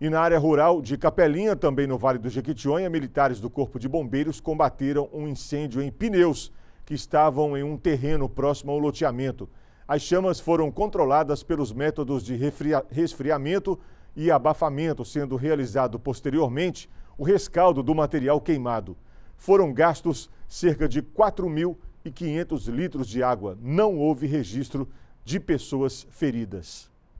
E na área rural de Capelinha, também no Vale do Jequitinhonha, militares do Corpo de Bombeiros combateram um incêndio em pneus que estavam em um terreno próximo ao loteamento. As chamas foram controladas pelos métodos de resfriamento e abafamento, sendo realizado posteriormente o rescaldo do material queimado. Foram gastos cerca de 4.500 litros de água. Não houve registro de pessoas feridas.